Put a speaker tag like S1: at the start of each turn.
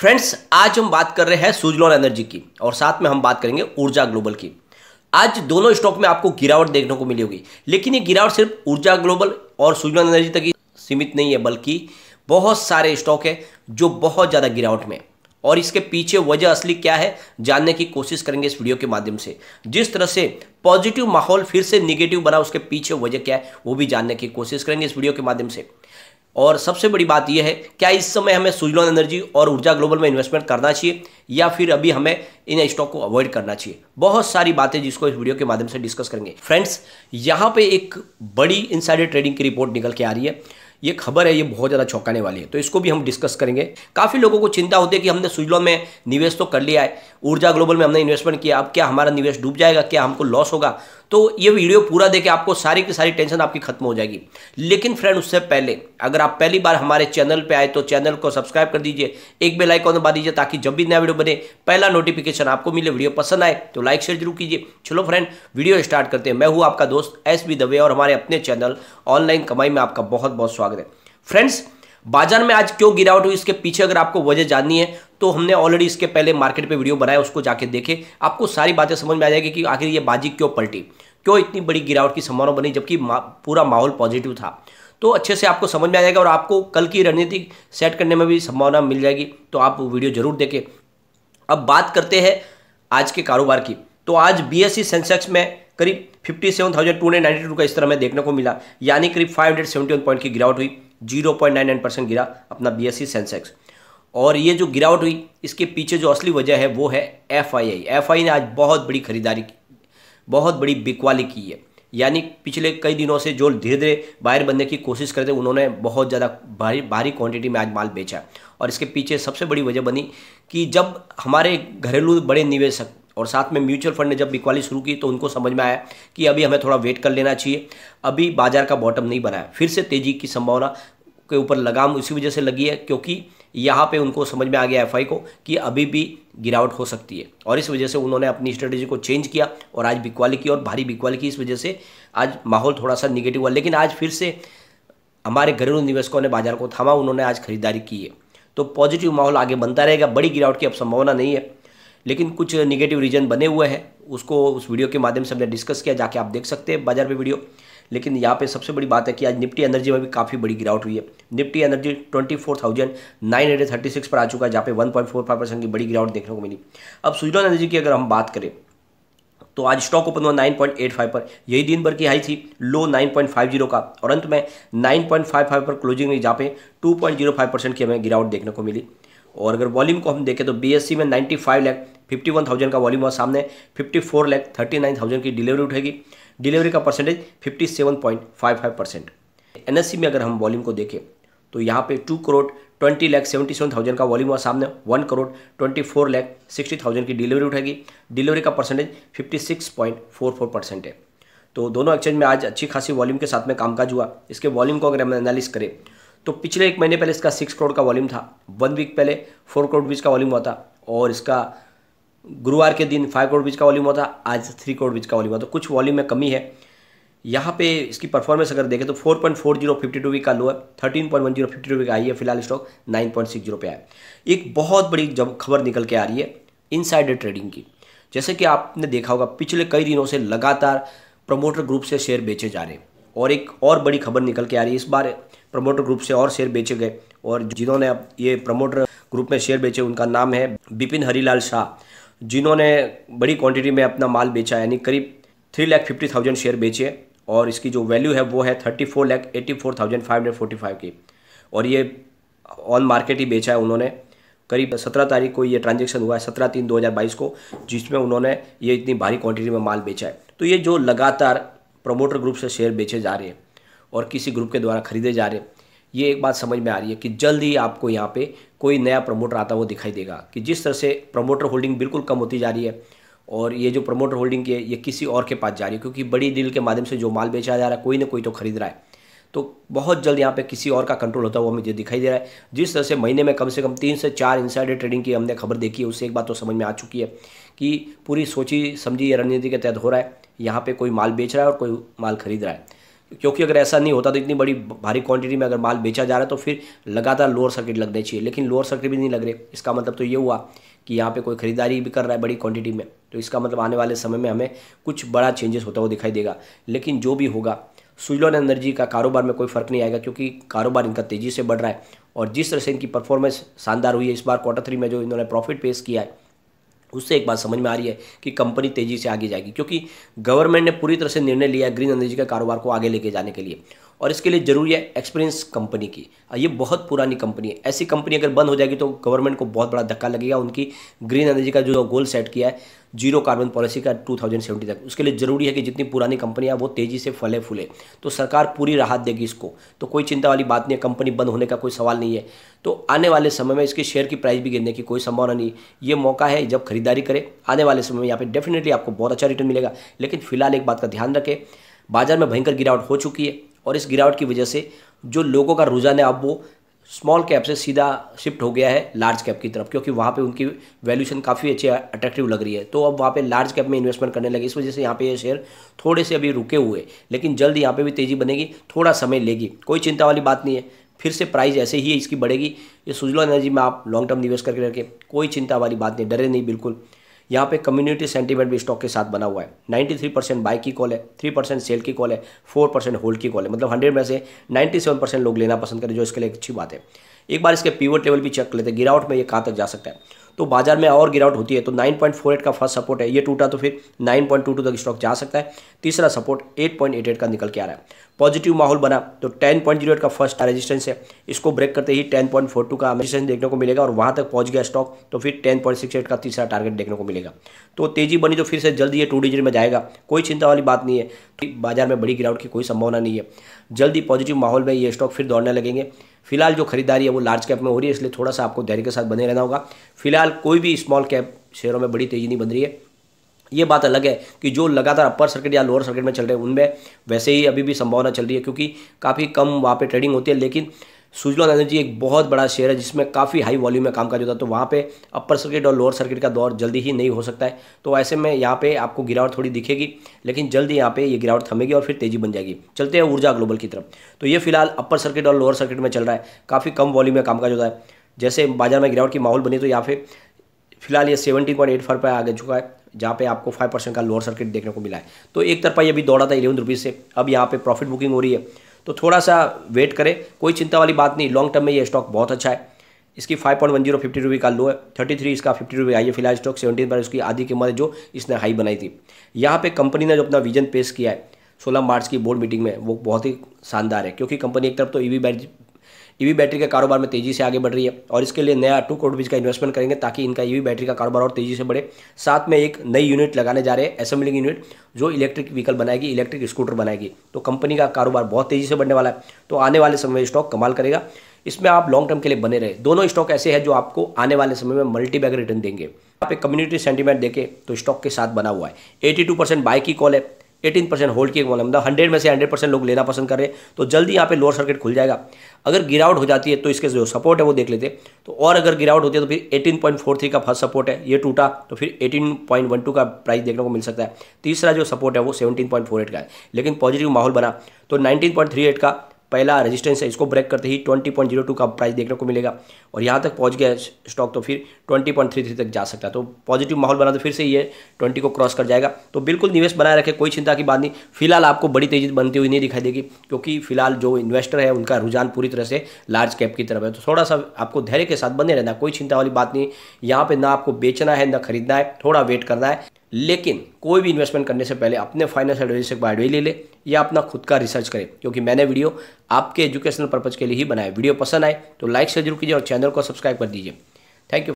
S1: friends आज हम बात कर रहे हैं सुजलॉन एनर्जी की और साथ में हम बात करेंगे ऊर्जा ग्लोबल की आज दोनों स्टॉक में आपको गिरावट देखने को मिली होगी लेकिन ये गिरावट सिर्फ ऊर्जा ग्लोबल और सुजलॉन एनर्जी तक ही सीमित नहीं है बल्कि बहुत सारे स्टॉक है जो बहुत ज़्यादा गिरावट में और इसके पीछे वजह असली क्या है जानने की कोशिश करेंगे इस वीडियो के माध्यम से जिस तरह से पॉजिटिव माहौल फिर से निगेटिव बना उसके पीछे वजह क्या है वो भी जानने की कोशिश करेंगे इस वीडियो के माध्यम से और सबसे बड़ी बात यह है क्या इस समय हमें सुजलॉन एनर्जी और ऊर्जा ग्लोबल में इन्वेस्टमेंट करना चाहिए या फिर अभी हमें इन स्टॉक को अवॉइड करना चाहिए बहुत सारी बातें जिसको इस वीडियो के माध्यम से डिस्कस करेंगे फ्रेंड्स यहाँ पे एक बड़ी इनसाइडर ट्रेडिंग की रिपोर्ट निकल के आ रही है ये खबर है ये बहुत ज़्यादा चौंकाने वाली है तो इसको भी हम डिस्कस करेंगे काफ़ी लोगों को चिंता होती है कि हमने सुजलॉन में निवेश तो कर लिया है ऊर्जा ग्लोबल में हमने इन्वेस्टमेंट किया अब क्या हमारा निवेश डूब जाएगा क्या हमको लॉस होगा तो ये वीडियो पूरा देखे आपको सारी की सारी टेंशन आपकी खत्म हो जाएगी लेकिन फ्रेंड उससे पहले अगर आप पहली बार हमारे चैनल पे आए तो चैनल को सब्सक्राइब कर दीजिए एक बेल आइकॉन दबा दीजिए ताकि जब भी नया वीडियो बने पहला नोटिफिकेशन आपको मिले वीडियो पसंद आए तो लाइक शेयर जरूर कीजिए चलो फ्रेंड वीडियो स्टार्ट करते हैं मैं हूँ आपका दोस्त एस बी दवे और हमारे अपने चैनल ऑनलाइन कमाई में आपका बहुत बहुत स्वागत है फ्रेंड्स बाजार में आज क्यों गिरावट हुई इसके पीछे अगर आपको वजह जाननी है तो हमने ऑलरेडी इसके पहले मार्केट पे वीडियो बनाया उसको जाके देखे आपको सारी बातें समझ में आ जाएगी कि आखिर ये बाजी क्यों पलटी क्यों इतनी बड़ी गिरावट की संभावना बनी जबकि मा, पूरा माहौल पॉजिटिव था तो अच्छे से आपको समझ में आ जाएगा और आपको कल की रणनीति सेट करने में भी संभावना मिल जाएगी तो आप वीडियो जरूर देखें अब बात करते हैं आज के कारोबार की तो आज बीएससी सेंसेक्स में करीब 57,292 का इस तरह में देखने को मिला यानी करीब 571 पॉइंट की गिरावट हुई 0.99 परसेंट गिरा अपना बीएससी सेंसेक्स और ये जो गिरावट हुई इसके पीछे जो असली वजह है वो है एफआईआई एफआईआई ने आज बहुत बड़ी खरीदारी की बहुत बड़ी बिकवाली की है यानी पिछले कई दिनों से जो धीरे धीरे बाहर बनने की कोशिश करते उन्होंने बहुत ज़्यादा भारी भारी क्वांटिटी में आज माल बेचा और इसके पीछे सबसे बड़ी वजह बनी कि जब हमारे घरेलू बड़े निवेशक और साथ में म्यूचुअल फंड ने जब बिकवाली शुरू की तो उनको समझ में आया कि अभी हमें थोड़ा वेट कर लेना चाहिए अभी बाजार का बॉटम नहीं बनाया फिर से तेज़ी की संभावना के ऊपर लगाम इसी वजह से लगी है क्योंकि यहाँ पे उनको समझ में आ गया एफ को कि अभी भी गिरावट हो सकती है और इस वजह से उन्होंने अपनी स्ट्रेटेजी को चेंज किया और आज बिकवाली की और भारी बिकवाली की इस वजह से आज माहौल थोड़ा सा निगेटिव हुआ लेकिन आज फिर से हमारे घरेलू निवेशकों ने बाजार को थामा उन्होंने आज खरीदारी की है तो पॉजिटिव माहौल आगे बनता रहेगा बड़ी गिरावट की अब संभावना नहीं है लेकिन कुछ निगेटिव रीजन बने हुए हैं उसको उस वीडियो के माध्यम से हमने डिस्कस किया जाके आप देख सकते हैं बाजार पर वीडियो लेकिन यहाँ पे सबसे बड़ी बात है कि आज निफ्टी एनर्जी में भी काफ़ी बड़ी गिरावट हुई है निफ्टी एनर्जी 24,936 पर आ चुका है जहाँ पे 1.45 परसेंट की बड़ी गिरावट देखने को मिली अब सुजलॉन एनर्जी की अगर हम बात करें तो आज स्टॉक ओपन हुआ 9.85 पर यही दिन भर की हाई थी लो 9.50 का और अंत में 9.55 पर क्लोजिंग हुई जहाँ पे 2.05 परसेंट की हमें गिरावट देखने को मिली और अगर वॉल्यूम को हम देखें तो बीएससी में 95 लाख 51,000 का वॉल्यूम हुआ सामने 54 लाख 39,000 की डिलीवरी उठेगी डिलीवरी का परसेंटेज 57.55 परसेंट एन में अगर हम वॉल्यूम को देखें तो यहाँ पे two crore twenty lakh seventy seven thousand का वॉल्यूम हुआ सामने one crore twenty four lakh sixty thousand की डिलीवरी उठेगी डिलीवरी का percentage fifty six point four four percent है तो दोनों एक्सचेंज में आज अच्छी खासी वॉल्यूम के साथ में कामकाज हुआ इसके वॉल्यूम को अगर हम एनालिस करें तो पिछले एक महीने पहले इसका सिक्स करोड़ का वॉल्यूम था वन वीक पहले फोर करोड़ बीच का वॉल्यूम हुआ था और इसका गुरुवार के दिन फाइव करोड़ बीच का वॉल्यूम होता आज थ्री करोड़ बीच का वॉल्यूम होता कुछ वॉल्यूम में कमी है यहाँ पे इसकी परफॉर्मेंस अगर देखें तो four point four zero fifty two week का लो है thirteen point one zero fifty two का आई है फिलहाल stock nine point six zero पे आया एक बहुत बड़ी जब खबर निकल के आ रही है इनसाइडर ट्रेडिंग की जैसे कि आपने देखा होगा पिछले कई दिनों से लगातार प्रमोटर ग्रुप से शेयर बेचे जा रहे हैं और एक और बड़ी खबर निकल के आ रही है इस बार प्रमोटर ग्रुप से और शेयर बेचे गए और जिन्होंने अब ये प्रमोटर ग्रुप में शेयर बेचे उनका नाम है बिपिन हरीलाल शाह जिन्होंने बड़ी क्वांटिटी में अपना माल बेचा यानी करीब three lakh fifty thousand share बेचे और इसकी जो वैल्यू है वो है thirty four lakh eighty four thousand five hundred forty five की और ये ऑन मार्केट ही बेचा है उन्होंने करीब सत्रह तारीख को ये ट्रांजेक्शन हुआ है सत्रह तीन दो हज़ार बाईस को जिसमें उन्होंने ये इतनी भारी क्वान्टिटी में माल बेचा है तो ये जो लगातार प्रमोटर ग्रुप से शेयर बेचे जा रहे हैं और किसी ग्रुप के द्वारा खरीदे जा रहे हैं ये एक बात समझ में आ रही है कि जल्द ही आपको यहाँ पे कोई नया प्रमोटर आता हुआ दिखाई देगा कि जिस तरह से प्रमोटर होल्डिंग बिल्कुल कम होती जा रही है और ये जो प्रमोटर होल्डिंग की है ये किसी और के पास जा रही है क्योंकि बड़ी डील के माध्यम से जो माल बेचा जा रहा है कोई ना कोई तो खरीद रहा है तो बहुत जल्द यहाँ पे किसी और का कंट्रोल होता हुआ मुझे दिखाई दे रहा है जिस तरह से महीने में कम से कम तीन से चार इंसाइडर ट्रेडिंग की हमने खबर देखी है उससे एक बात तो समझ में आ चुकी है कि पूरी सोची समझी ये रणनीति के तहत हो रहा है यहाँ पे कोई माल बेच रहा है और कोई माल खरीद रहा है क्योंकि अगर ऐसा नहीं होता तो इतनी बड़ी भारी क्वांटिटी में अगर माल बेचा जा रहा है तो फिर लगातार लोअर सर्किट लगने चाहिए लेकिन लोअर सर्किट भी नहीं लग रहे इसका मतलब तो ये हुआ कि यहाँ पे कोई खरीदारी भी कर रहा है बड़ी क्वांटिटी में तो इसका मतलब आने वाले समय में हमें कुछ बड़ा चेंजेस होता हुआ दिखाई देगा लेकिन जो भी होगा सुजलॉन एनर्जी का कारोबार में कोई फर्क नहीं आएगा क्योंकि कारोबार इनका तेज़ी से बढ़ रहा है और जिस तरह से इनकी परफॉर्मेंस शानदार हुई है इस बार क्वार्टर थ्री में जो इन्होंने प्रॉफिट पेश किया है उससे एक बात समझ में आ रही है कि कंपनी तेज़ी से आगे जाएगी क्योंकि गवर्नमेंट ने पूरी तरह से निर्णय लिया ग्रीन एनर्जी का कारोबार को आगे लेके जाने के लिए और इसके लिए ज़रूरी है एक्सपीरियंस कंपनी की ये बहुत पुरानी कंपनी है ऐसी कंपनी अगर बंद हो जाएगी तो गवर्नमेंट को बहुत बड़ा धक्का लगेगा उनकी ग्रीन एनर्जी का जो गोल सेट किया है जीरो कार्बन पॉलिसी का 2070 तक उसके लिए ज़रूरी है कि जितनी पुरानी कंपनियाँ वो तेज़ी से फले फूले तो सरकार पूरी राहत देगी इसको तो कोई चिंता वाली बात नहीं है कंपनी बंद होने का कोई सवाल नहीं है तो आने वाले समय में इसके शेयर की प्राइस भी गिरने की कोई संभावना नहीं ये मौका है जब खरीदारी करें आने वाले समय में यहाँ पर डेफिनेटली आपको बहुत अच्छा रिटर्न मिलेगा लेकिन फिलहाल एक बात का ध्यान रखें बाजार में भयंकर गिरावट हो चुकी है और इस गिरावट की वजह से जो लोगों का रुझान है अब वो स्मॉल कैप से सीधा शिफ्ट हो गया है लार्ज कैप की तरफ क्योंकि वहाँ पे उनकी वैल्यूशन काफ़ी अच्छी अट्रैक्टिव लग रही है तो अब वहाँ पे लार्ज कैप में इन्वेस्टमेंट करने लगे इस वजह से यहाँ पे ये यह शेयर थोड़े से अभी रुके हुए लेकिन जल्द यहाँ पे भी तेज़ी बनेगी थोड़ा समय लेगी कोई चिंता वाली बात नहीं है फिर से प्राइस ऐसे ही इसकी बढ़ेगी ये सुजलो एनर्जी में आप लॉन्ग टर्म निवेश करके रखें कोई चिंता वाली बात नहीं डरे नहीं बिल्कुल यहाँ पे कम्युनिटी सेंटीमेंट भी स्टॉक के साथ बना हुआ है 93 परसेंट बाई की कॉल है 3 परसेंट सेल की कॉल है 4 परसेंट होल्ड की कॉल है मतलब 100 में से 97 परसेंट लोग लेना पसंद करें जो इसके लिए अच्छी बात है एक बार इसके पीवट लेवल भी चेक लेते हैं गिरावट में ये कहाँ तक जा सकता है तो बाजार में और गिरावट होती है तो 9.48 का फर्स्ट सपोर्ट है ये टूटा तो फिर 9.22 तक स्टॉक जा सकता है तीसरा सपोर्ट 8.88 का निकल के आ रहा है पॉजिटिव माहौल बना तो 10.08 का फर्स्ट रेजिस्टेंस है इसको ब्रेक करते ही 10.42 का रेजिस्टेंस देखने को मिलेगा और वहाँ तक पहुँच गया स्टॉक तो फिर 10.68 का तीसरा टारगेट देखने को मिलेगा तो तेजी बनी तो फिर से जल्दी ये टू डिजिट में जाएगा कोई चिंता वाली बात नहीं है बाजार में बड़ी गिरावट की कोई संभावना नहीं है जल्दी पॉजिटिव माहौल में ये स्टॉक फिर दौड़ने लगेंगे फिलहाल जो खरीदारी है वो लार्ज कैप में हो रही है इसलिए थोड़ा सा आपको धैर्य के साथ बने रहना होगा फिलहाल कोई भी स्मॉल कैप शेयरों में बड़ी तेजी नहीं बन रही है ये बात अलग है कि जो लगातार अपर सर्किट या लोअर सर्किट में चल रहे हैं उनमें वैसे ही अभी भी संभावना चल रही है क्योंकि काफ़ी कम वहाँ पर ट्रेडिंग होती है लेकिन सुजलॉन एनर्जी एक बहुत बड़ा शेयर है जिसमें काफ़ी हाई वॉल्यूम में कामकाज होता है तो वहाँ पे अपर सर्किट और लोअर सर्किट का दौर जल्दी ही नहीं हो सकता है तो ऐसे में यहाँ पे आपको गिरावट थोड़ी दिखेगी लेकिन जल्दी यहाँ पे ये गिरावट थमेगी और फिर तेजी बन जाएगी चलते हैं ऊर्जा ग्लोबल की तरफ तो ये फिलहाल अपर सर्किट और लोअर सर्किट में चल रहा है काफ़ी कम वॉल्यूम में कामकाज होता है जैसे बाजार में गिरावट की माहौल बनी तो यहाँ पे फिलहाल ये सेवेंटी पॉइंट एट फाइव पर आगे चुका है जहाँ पे आपको फाइव परसेंट का लोअर सर्किट देखने को मिला है तो एक तरफा ये भी दौड़ा था इलेवन रुपीज़ से अब यहाँ पे प्रॉफिट बुकिंग हो रही है तो थोड़ा सा वेट करें कोई चिंता वाली बात नहीं लॉन्ग टर्म में ये स्टॉक बहुत अच्छा है इसकी five point one zero fifty रुपये का लो है थर्टी थ्री इसका फिफ्टी रुपये आई है फिलहाल स्टॉक सेवेंटीन पर उसकी आधी कीमत है जो इसने हाई बनाई थी यहाँ पे कंपनी ने जो अपना विजन पेश किया है सोलह मार्च की बोर्ड मीटिंग में वो बहुत ही शानदार है क्योंकि कंपनी एक तरफ तो E e V EV battery के कारोबार में तेजी से आगे बढ़ रही है और इसके लिए नया टू करोड़ बीज का इन्वेस्टमेंट करेंगे ताकि इनका ईवी बैटरी का कारोबार और तेजी से बढ़े साथ में एक नई यूनिट लगाने जा रहे हैं असेंबलिंग यूनिट जो इलेक्ट्रिक व्हीकल बनाएगी इलेक्ट्रिक स्कूटर बनाएगी तो कंपनी का कारोबार बहुत तेजी से बढ़ने वाला है तो आने वाले समय में स्टॉक कमाल करेगा इसमें आप लॉन्ग टर्म के लिए बने रहे दोनों स्टॉक ऐसे हैं जो आपको आने वाले समय में मल्टी रिटर्न देंगे आप एक कम्युनिटी सेंटीमेंट देखें तो स्टॉक के साथ बना हुआ है 82 परसेंट बाय की कॉल है एटीन परसेंट होल्ड किए मतलब हंड्रेड में से हंड्रेड परसेंट लोग लेना पसंद कर रहे हैं तो जल्दी यहाँ पे लोअर सर्किट खुल जाएगा अगर गिरावट हो जाती है तो इसके जो सपोर्ट है वो देख लेते तो और अगर गिरावट होती है तो फिर एटीन पॉइंट फोर थ्री का फर्स्ट सपोर्ट है ये टूटा तो फिर एटीन पॉइंट वन टू का प्राइस देखने को मिल सकता है तीसरा जो सपोर्ट है वो सेवनटीन पॉइंट फोर एट का है लेकिन पॉजिटिव माहौल बना तो नाइनटीन पॉइंट थ्री एट का पहला रेजिस्टेंस है इसको ब्रेक करते ही 20.02 का प्राइस देखने को मिलेगा और यहाँ तक पहुँच गया स्टॉक तो फिर 20.33 तक जा सकता है तो पॉजिटिव माहौल बना तो फिर से ये 20 को क्रॉस कर जाएगा तो बिल्कुल निवेश बनाए रखें कोई चिंता की बात नहीं फिलहाल आपको बड़ी तेजी बनती हुई नहीं दिखाई देगी क्योंकि फिलहाल जो इन्वेस्टर है उनका रुझान पूरी तरह से लार्ज कैप की तरफ है तो थोड़ा सा आपको धैर्य के साथ बने रहना कोई चिंता वाली बात नहीं यहाँ पर ना आपको बेचना है ना खरीदना है थोड़ा वेट करना है लेकिन कोई भी इन्वेस्टमेंट करने से पहले अपने फाइनेंस एडवाइजर से एडवाइज ले ले या अपना खुद का रिसर्च करें क्योंकि मैंने वीडियो आपके एजुकेशनल पर्पज़ के लिए ही बनाया वीडियो पसंद आए तो लाइक से जरूर कीजिए और चैनल को सब्सक्राइब कर दीजिए थैंक यू